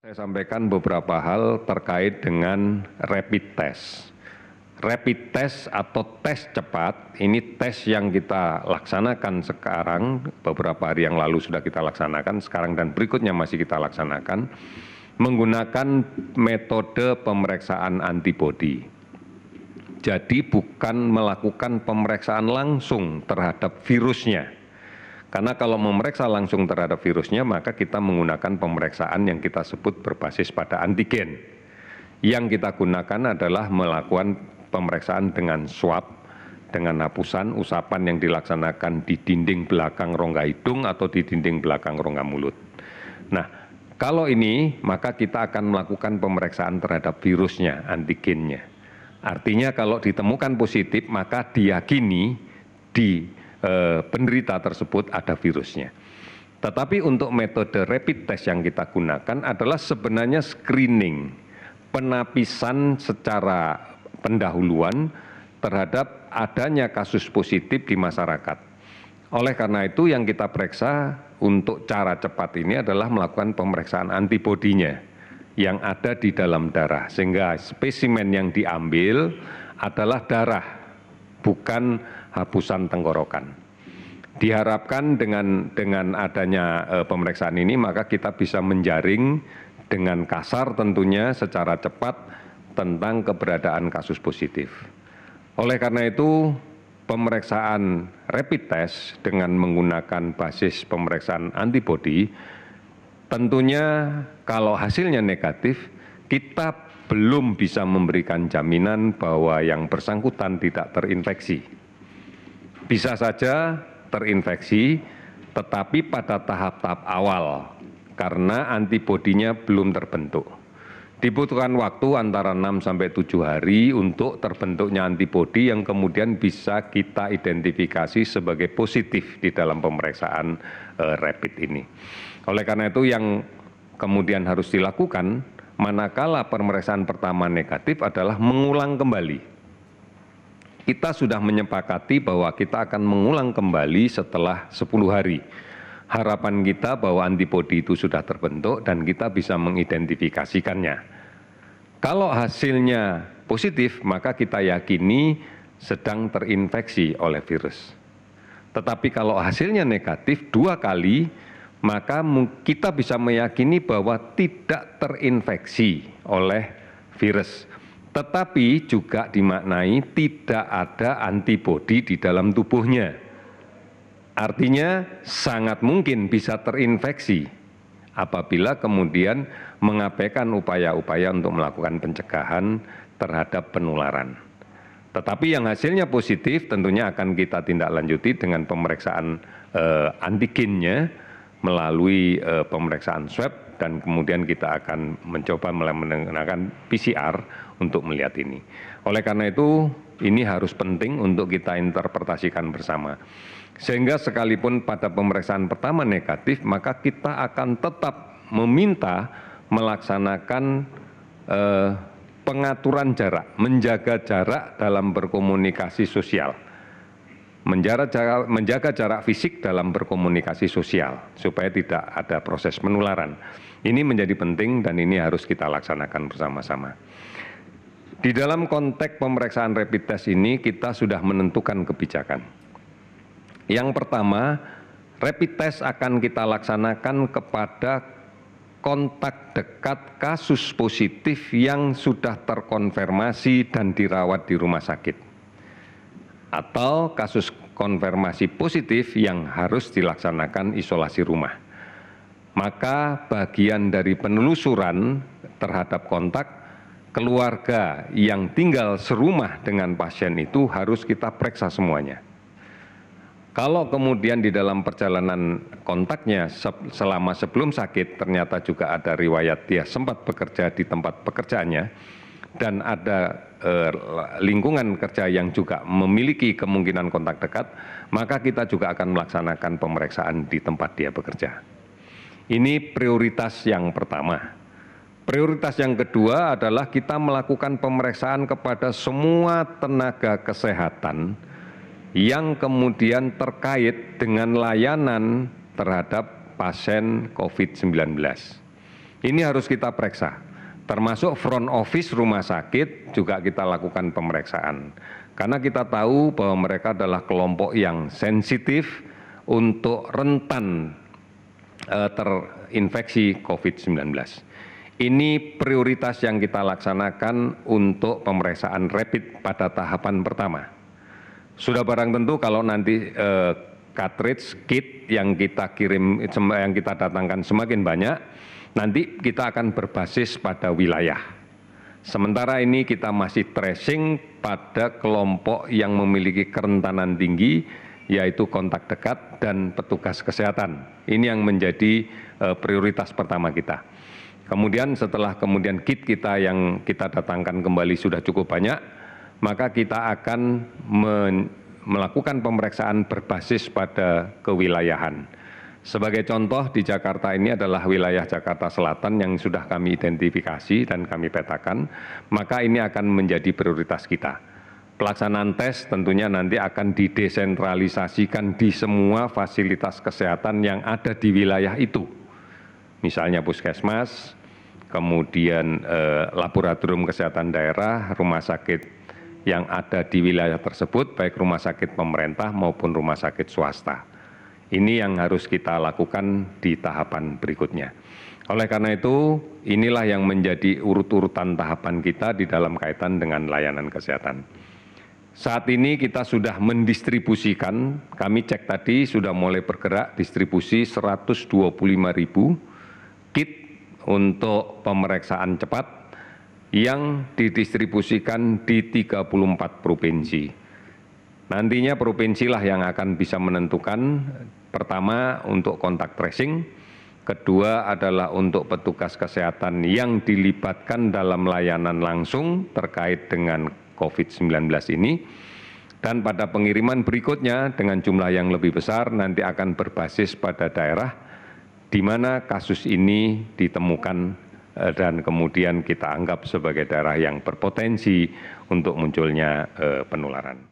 Saya sampaikan beberapa hal terkait dengan rapid test. Rapid test atau tes cepat, ini tes yang kita laksanakan sekarang, beberapa hari yang lalu sudah kita laksanakan, sekarang dan berikutnya masih kita laksanakan, menggunakan metode pemeriksaan antibodi. Jadi bukan melakukan pemeriksaan langsung terhadap virusnya, karena kalau memeriksa langsung terhadap virusnya maka kita menggunakan pemeriksaan yang kita sebut berbasis pada antigen yang kita gunakan adalah melakukan pemeriksaan dengan swab dengan hapusan usapan yang dilaksanakan di dinding belakang rongga hidung atau di dinding belakang rongga mulut. Nah, kalau ini maka kita akan melakukan pemeriksaan terhadap virusnya, antigennya. Artinya kalau ditemukan positif maka diyakini di Eh, penderita tersebut ada virusnya. Tetapi untuk metode rapid test yang kita gunakan adalah sebenarnya screening, penapisan secara pendahuluan terhadap adanya kasus positif di masyarakat. Oleh karena itu yang kita periksa untuk cara cepat ini adalah melakukan pemeriksaan antibodinya yang ada di dalam darah. Sehingga spesimen yang diambil adalah darah, bukan hapusan tenggorokan. Diharapkan dengan dengan adanya e, pemeriksaan ini maka kita bisa menjaring dengan kasar tentunya secara cepat tentang keberadaan kasus positif. Oleh karena itu, pemeriksaan rapid test dengan menggunakan basis pemeriksaan antibody, tentunya kalau hasilnya negatif kita belum bisa memberikan jaminan bahwa yang bersangkutan tidak terinfeksi bisa saja terinfeksi tetapi pada tahap tahap awal karena antibodinya belum terbentuk. Dibutuhkan waktu antara 6 sampai 7 hari untuk terbentuknya antibodi yang kemudian bisa kita identifikasi sebagai positif di dalam pemeriksaan e, rapid ini. Oleh karena itu yang kemudian harus dilakukan manakala pemeriksaan pertama negatif adalah mengulang kembali kita sudah menyepakati bahwa kita akan mengulang kembali setelah 10 hari. Harapan kita bahwa antibodi itu sudah terbentuk dan kita bisa mengidentifikasikannya. Kalau hasilnya positif, maka kita yakini sedang terinfeksi oleh virus. Tetapi kalau hasilnya negatif dua kali, maka kita bisa meyakini bahwa tidak terinfeksi oleh virus tetapi juga dimaknai tidak ada antibodi di dalam tubuhnya. Artinya sangat mungkin bisa terinfeksi apabila kemudian mengabaikan upaya-upaya untuk melakukan pencegahan terhadap penularan. Tetapi yang hasilnya positif tentunya akan kita tindak lanjuti dengan pemeriksaan e, antigennya melalui e, pemeriksaan swab dan kemudian kita akan mencoba menggunakan PCR untuk melihat ini. Oleh karena itu, ini harus penting untuk kita interpretasikan bersama. Sehingga sekalipun pada pemeriksaan pertama negatif, maka kita akan tetap meminta melaksanakan eh, pengaturan jarak, menjaga jarak dalam berkomunikasi sosial menjaga jarak fisik dalam berkomunikasi sosial supaya tidak ada proses penularan. Ini menjadi penting dan ini harus kita laksanakan bersama-sama. Di dalam konteks pemeriksaan rapid test ini kita sudah menentukan kebijakan. Yang pertama, rapid test akan kita laksanakan kepada kontak dekat kasus positif yang sudah terkonfirmasi dan dirawat di rumah sakit atau kasus konfirmasi positif yang harus dilaksanakan isolasi rumah. Maka bagian dari penelusuran terhadap kontak keluarga yang tinggal serumah dengan pasien itu harus kita periksa semuanya. Kalau kemudian di dalam perjalanan kontaknya selama sebelum sakit ternyata juga ada riwayat dia sempat bekerja di tempat pekerjaannya, dan ada eh, lingkungan kerja yang juga memiliki kemungkinan kontak dekat, maka kita juga akan melaksanakan pemeriksaan di tempat dia bekerja. Ini prioritas yang pertama. Prioritas yang kedua adalah kita melakukan pemeriksaan kepada semua tenaga kesehatan yang kemudian terkait dengan layanan terhadap pasien COVID-19. Ini harus kita periksa termasuk front office rumah sakit juga kita lakukan pemeriksaan karena kita tahu bahwa mereka adalah kelompok yang sensitif untuk rentan eh, terinfeksi COVID-19. Ini prioritas yang kita laksanakan untuk pemeriksaan rapid pada tahapan pertama. Sudah barang tentu kalau nanti eh, cartridge kit yang kita kirim yang kita datangkan semakin banyak, Nanti kita akan berbasis pada wilayah. Sementara ini kita masih tracing pada kelompok yang memiliki kerentanan tinggi yaitu kontak dekat dan petugas kesehatan. Ini yang menjadi eh, prioritas pertama kita. Kemudian setelah kemudian kit kita yang kita datangkan kembali sudah cukup banyak, maka kita akan melakukan pemeriksaan berbasis pada kewilayahan. Sebagai contoh di Jakarta ini adalah wilayah Jakarta Selatan yang sudah kami identifikasi dan kami petakan, maka ini akan menjadi prioritas kita. Pelaksanaan tes tentunya nanti akan didesentralisasikan di semua fasilitas kesehatan yang ada di wilayah itu. Misalnya puskesmas, kemudian eh, laboratorium kesehatan daerah, rumah sakit yang ada di wilayah tersebut, baik rumah sakit pemerintah maupun rumah sakit swasta. Ini yang harus kita lakukan di tahapan berikutnya. Oleh karena itu, inilah yang menjadi urut-urutan tahapan kita di dalam kaitan dengan layanan kesehatan. Saat ini kita sudah mendistribusikan, kami cek tadi sudah mulai bergerak distribusi 125 ribu kit untuk pemeriksaan cepat yang didistribusikan di 34 provinsi nantinya provinsilah yang akan bisa menentukan pertama untuk kontak tracing, kedua adalah untuk petugas kesehatan yang dilibatkan dalam layanan langsung terkait dengan COVID-19 ini, dan pada pengiriman berikutnya dengan jumlah yang lebih besar nanti akan berbasis pada daerah di mana kasus ini ditemukan eh, dan kemudian kita anggap sebagai daerah yang berpotensi untuk munculnya eh, penularan.